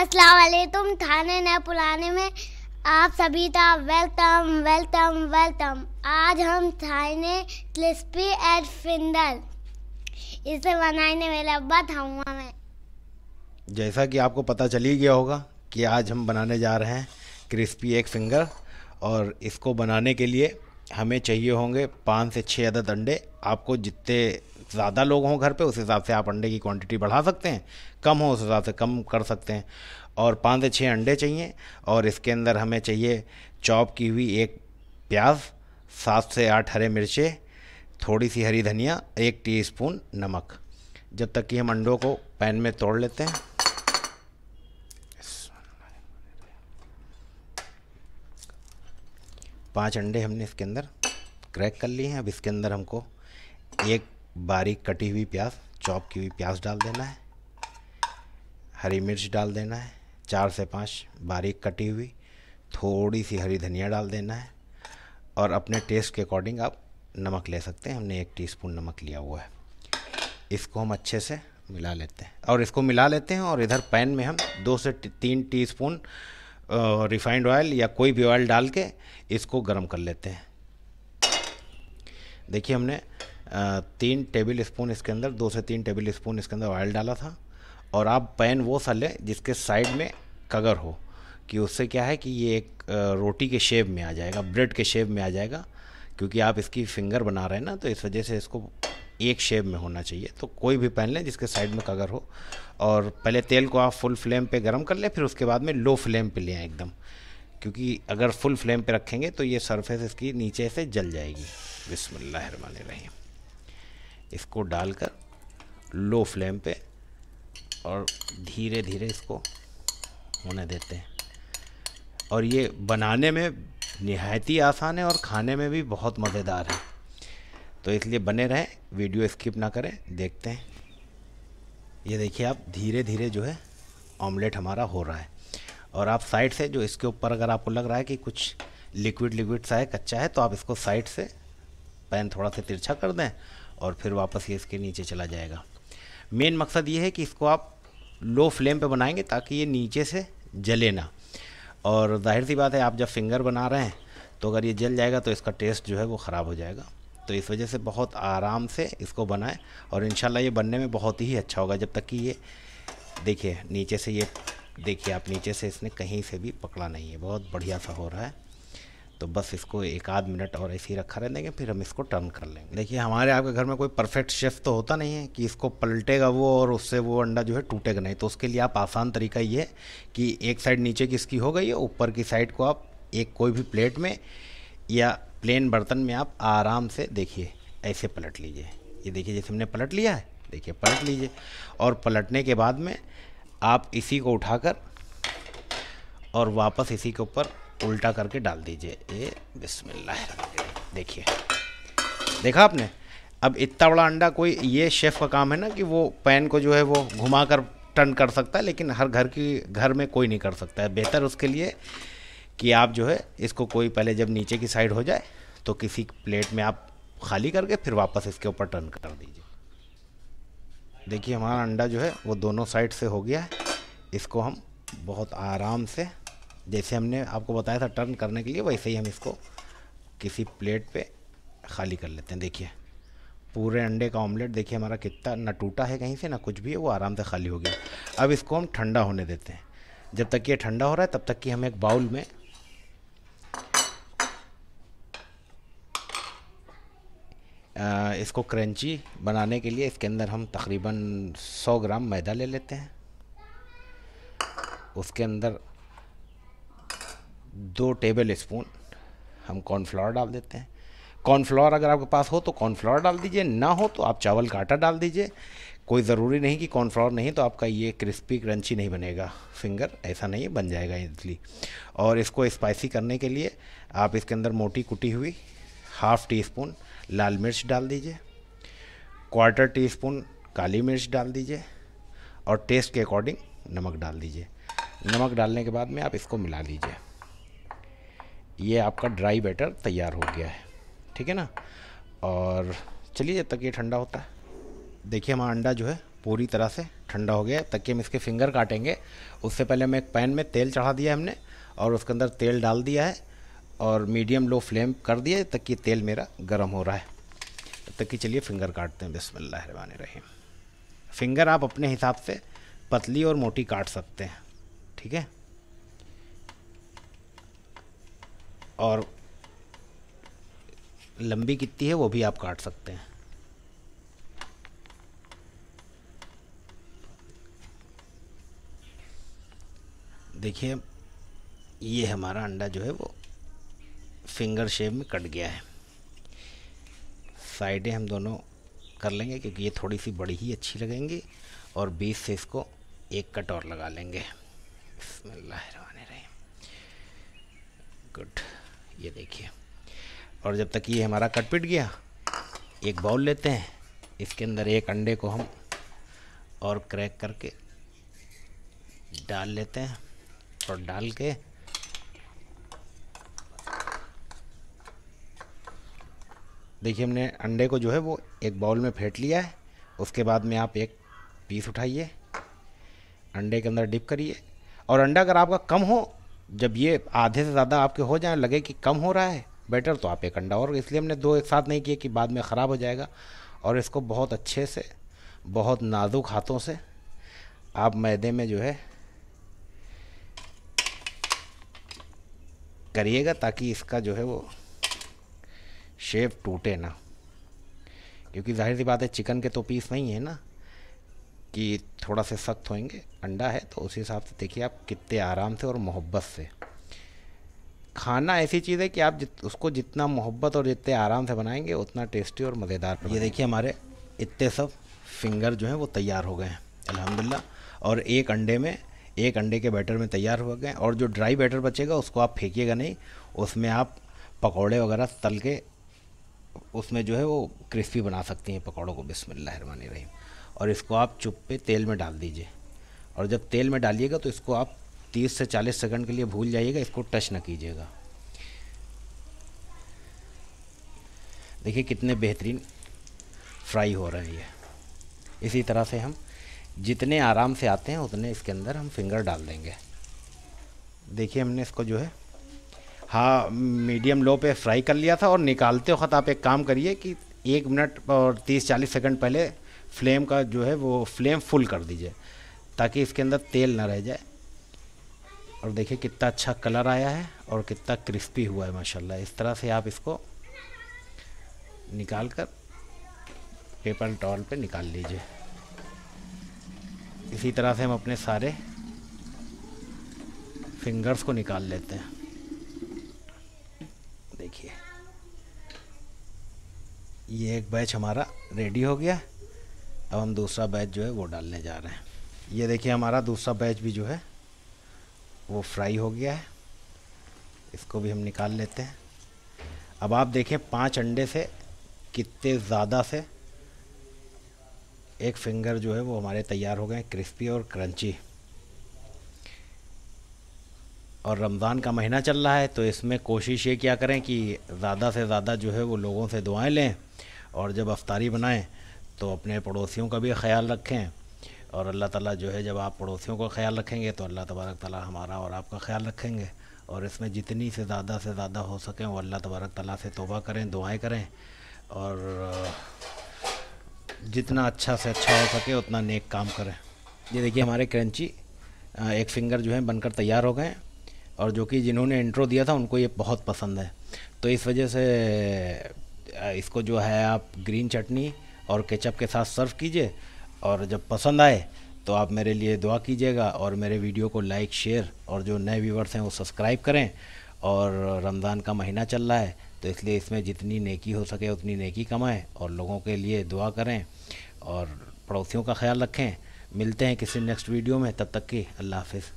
असलम थाने न पुराने में आप सभी का वेलकम वेलकम वेलकम आज हम थाने क्रिस्पी एंड फिंडल इसे बनाने में लब्बा थाऊँगा मैं जैसा कि आपको पता चल ही गया होगा कि आज हम बनाने जा रहे हैं क्रिस्पी एक फिंगर और इसको बनाने के लिए हमें चाहिए होंगे पाँच से छः अदद अंडे आपको जितने ज़्यादा लोग हों घर पे उस हिसाब से आप अंडे की क्वांटिटी बढ़ा सकते हैं कम हो उस हिसाब से कम कर सकते हैं और पाँच से छः अंडे चाहिए और इसके अंदर हमें चाहिए चॉप की हुई एक प्याज सात से आठ हरे मिर्चें थोड़ी सी हरी धनिया एक टी नमक जब तक कि हम अंडों को पैन में तोड़ लेते हैं पांच अंडे हमने इसके अंदर क्रैक कर लिए हैं अब इसके अंदर हमको एक बारीक कटी हुई प्याज चॉप की हुई प्याज डाल देना है हरी मिर्च डाल देना है चार से पाँच बारीक कटी हुई थोड़ी सी हरी धनिया डाल देना है और अपने टेस्ट के अकॉर्डिंग आप नमक ले सकते हैं हमने एक टीस्पून नमक लिया हुआ है इसको हम अच्छे से मिला लेते हैं और इसको मिला लेते हैं और इधर पैन में हम दो से तीन टीस्पून रिफाइंड ऑयल या कोई भी ऑयल डाल के इसको गर्म कर लेते हैं देखिए हमने तीन टेबल स्पून इसके अंदर दो से तीन टेबल स्पून इसके अंदर ऑयल डाला था और आप पैन वो सा लें जिसके साइड में कगर हो कि उससे क्या है कि ये एक रोटी के शेप में आ जाएगा ब्रेड के शेप में आ जाएगा क्योंकि आप इसकी फिंगर बना रहे हैं ना तो इस वजह से इसको एक शेप में होना चाहिए तो कोई भी पैन लें जिसके साइड में कगर हो और पहले तेल को आप फुल फ्लेम पे गर्म कर लें फिर उसके बाद में लो फ्लेम पे लें एकदम क्योंकि अगर फुल फ्लेम पे रखेंगे तो ये सरफेस इसकी नीचे से जल जाएगी बिसमीम इसको डालकर लो फ्लेम पे और धीरे धीरे इसको होने देते हैं और ये बनाने में नहायत ही आसान है और खाने में भी बहुत मज़ेदार है तो इसलिए बने रहें वीडियो स्किप ना करें देखते हैं ये देखिए आप धीरे धीरे जो है ऑमलेट हमारा हो रहा है और आप साइड से जो इसके ऊपर अगर आपको लग रहा है कि कुछ लिक्विड लिक्विड सा है कच्चा है तो आप इसको साइड से पैन थोड़ा सा तिरछा कर दें और फिर वापस ये इसके नीचे चला जाएगा मेन मकसद ये है कि इसको आप लो फ्लेम पे बनाएंगे ताकि ये नीचे से जले ना और जाहिर सी बात है आप जब फिंगर बना रहे हैं तो अगर ये जल जाएगा तो इसका टेस्ट जो है वो ख़राब हो जाएगा तो इस वजह से बहुत आराम से इसको बनाएं और इन ये बनने में बहुत ही अच्छा होगा जब तक कि ये देखिए नीचे से ये देखिए आप नीचे से इसने कहीं से भी पकड़ा नहीं है बहुत बढ़िया सा हो रहा है तो बस इसको एक आध मिनट और ऐसे ही रखा रहने देंगे फिर हम इसको टर्न कर लेंगे देखिए हमारे आपके घर में कोई परफेक्ट शेफ़ तो होता नहीं है कि इसको पलटेगा वो और उससे वो अंडा जो है टूटेगा नहीं तो उसके लिए आप आसान तरीका ये है कि एक साइड नीचे की इसकी हो गई है ऊपर की साइड को आप एक कोई भी प्लेट में या प्लेन बर्तन में आप आराम से देखिए ऐसे पलट लीजिए ये देखिए जैसे हमने पलट लिया है देखिए पलट लीजिए और पलटने के बाद में आप इसी को उठाकर और वापस इसी के ऊपर उल्टा करके डाल दीजिए ये बिस्मिल्लाह देखिए देखा आपने अब इतना बड़ा अंडा कोई ये शेफ़ का काम है ना कि वो पैन को जो है वो घुमा कर टर्न कर सकता है लेकिन हर घर की घर में कोई नहीं कर सकता है बेहतर उसके लिए कि आप जो है इसको कोई पहले जब नीचे की साइड हो जाए तो किसी प्लेट में आप खाली करके फिर वापस इसके ऊपर टर्न कर दीजिए देखिए हमारा अंडा जो है वो दोनों साइड से हो गया है इसको हम बहुत आराम से जैसे हमने आपको बताया था टर्न करने के लिए वैसे ही हम इसको किसी प्लेट पे खाली कर लेते हैं देखिए पूरे अंडे का ऑमलेट देखिए हमारा कितना ना टूटा है कहीं से ना कुछ भी है वो आराम से खाली हो गया अब इसको हम ठंडा होने देते हैं जब तक ये ठंडा हो रहा है तब तक कि हम एक बाउल में आ, इसको क्रंची बनाने के लिए इसके अंदर हम तकरीबन 100 ग्राम मैदा ले लेते हैं उसके अंदर दो टेबल स्पून हम कॉर्नफ्लावर डाल देते हैं कॉर्नफ्लावर अगर आपके पास हो तो कॉर्नफ्लावर डाल दीजिए ना हो तो आप चावल का आटा डाल दीजिए कोई ज़रूरी नहीं कि कॉर्नफ्लावर नहीं तो आपका ये क्रिस्पी क्रंची नहीं बनेगा फिंगर ऐसा नहीं बन जाएगा इजली और इसको स्पाइसी करने के लिए आप इसके अंदर मोटी कुटी हुई हाफ़ टी स्पून लाल मिर्च डाल दीजिए क्वार्टर टी स्पून काली मिर्च डाल दीजिए और टेस्ट के अकॉर्डिंग नमक डाल दीजिए नमक डालने के बाद में आप इसको मिला लीजिए ये आपका ड्राई बैटर तैयार हो गया है ठीक है ना और चलिए जब तक ये ठंडा होता है देखिए हमारा अंडा जो है पूरी तरह से ठंडा हो गया तक कि हम इसके फिंगर काटेंगे उससे पहले हम एक पैन में तेल चढ़ा दिया हमने और उसके अंदर तेल डाल दिया है और मीडियम लो फ्लेम कर दिया तक कि तेल मेरा गर्म हो रहा है तब तक कि चलिए फिंगर काटते हैं बसमान रहीम फिंगर आप अपने हिसाब से पतली और मोटी काट सकते हैं ठीक है और लंबी कितनी है वो भी आप काट सकते हैं देखिए ये हमारा अंडा जो है वो फिंगर शेप में कट गया है साइडें हम दोनों कर लेंगे क्योंकि ये थोड़ी सी बड़ी ही अच्छी लगेंगी और बीस से इसको एक कट और लगा लेंगे बसमिल्लर गुड ये देखिए और जब तक ये हमारा कट पिट गया एक बाउल लेते हैं इसके अंदर एक अंडे को हम और क्रैक करके डाल लेते हैं और डाल के देखिए हमने अंडे को जो है वो एक बाउल में फेंट लिया है उसके बाद में आप एक पीस उठाइए अंडे के अंदर डिप करिए और अंडा अगर आपका कम हो जब ये आधे से ज़्यादा आपके हो जाए लगे कि कम हो रहा है बेटर तो आप एक अंडा और इसलिए हमने दो एक साथ नहीं किए कि बाद में ख़राब हो जाएगा और इसको बहुत अच्छे से बहुत नाजुक हाथों से आप मैदे में जो है करिएगा ताकि इसका जो है वो शेप टूटे ना क्योंकि जाहिर सी बात है चिकन के तो पीस नहीं है ना कि थोड़ा से सख्त होएंगे अंडा है तो उसी हिसाब से देखिए आप कितने आराम से और मोहब्बत से खाना ऐसी चीज़ है कि आप जित उसको जितना मोहब्बत और जितने आराम से बनाएंगे उतना टेस्टी और मज़ेदार ये देखिए हमारे इतने सब फिंगर जो हैं वो तैयार हो गए हैं अलहमदिल्ला और एक अंडे में एक अंडे के बैटर में तैयार हो गए और जो ड्राई बैटर बचेगा उसको आप फेंकिएगा नहीं उसमें आप पकौड़े वगैरह तल के उसमें जो है वो क्रिस्पी बना सकती हैं पकौड़ों को बिसमिल्लर रहीम और इसको आप चुप पे तेल में डाल दीजिए और जब तेल में डालिएगा तो इसको आप 30 से 40 सेकंड के लिए भूल जाइएगा इसको टच ना कीजिएगा देखिए कितने बेहतरीन फ्राई हो रहे हैं ये इसी तरह से हम जितने आराम से आते हैं उतने इसके अंदर हम फिंगर डाल देंगे देखिए हमने इसको जो है हाँ मीडियम लो पे फ्राई कर लिया था और निकालते वक्त आप एक काम करिए कि एक मिनट और तीस चालीस सेकंड पहले फ्लेम का जो है वो फ्लेम फुल कर दीजिए ताकि इसके अंदर तेल ना रह जाए और देखिए कितना अच्छा कलर आया है और कितना क्रिस्पी हुआ है माशाल्लाह इस तरह से आप इसको निकाल कर पेपर टॉल पे निकाल लीजिए इसी तरह से हम अपने सारे फिंगर्स को निकाल लेते हैं देखिए ये एक बैच हमारा रेडी हो गया अब हम दूसरा बैच जो है वो डालने जा रहे हैं ये देखिए हमारा दूसरा बैच भी जो है वो फ्राई हो गया है इसको भी हम निकाल लेते हैं अब आप देखें पांच अंडे से कितने ज़्यादा से एक फिंगर जो है वो हमारे तैयार हो गए क्रिस्पी और क्रंची और रमज़ान का महीना चल रहा है तो इसमें कोशिश ये क्या करें कि ज़्यादा से ज़्यादा जो है वो लोगों से दुआएं लें और जब अफ्तारी बनाएं तो अपने पड़ोसियों का भी ख्याल रखें और अल्लाह ताला जो है जब आप पड़ोसियों का ख्याल रखेंगे तो अल्लाह तबारक ताला हमारा और आपका ख्याल रखेंगे और इसमें जितनी से ज़्यादा से ज़्यादा हो सकें वो अल्लाह तबारक ताला से तोबा करें दुआएं करें और जितना अच्छा से अच्छा हो सके उतना नेक काम करें ये देखिए हमारे क्रंची एक फिंगर जो है बनकर तैयार हो गए और जो कि जिन्होंने इंट्रो दिया था उनको ये बहुत पसंद है तो इस वजह से इसको जो है आप ग्रीन चटनी और केचप के साथ सर्व कीजिए और जब पसंद आए तो आप मेरे लिए दुआ कीजिएगा और मेरे वीडियो को लाइक शेयर और जो नए व्यूवर्स हैं वो सब्सक्राइब करें और रमज़ान का महीना चल रहा है तो इसलिए इसमें जितनी नेकी हो सके उतनी नेकी कमाएं और लोगों के लिए दुआ करें और पड़ोसियों का ख्याल रखें मिलते हैं किसी नेक्स्ट वीडियो में तब तक की अल्लाह हाफिज़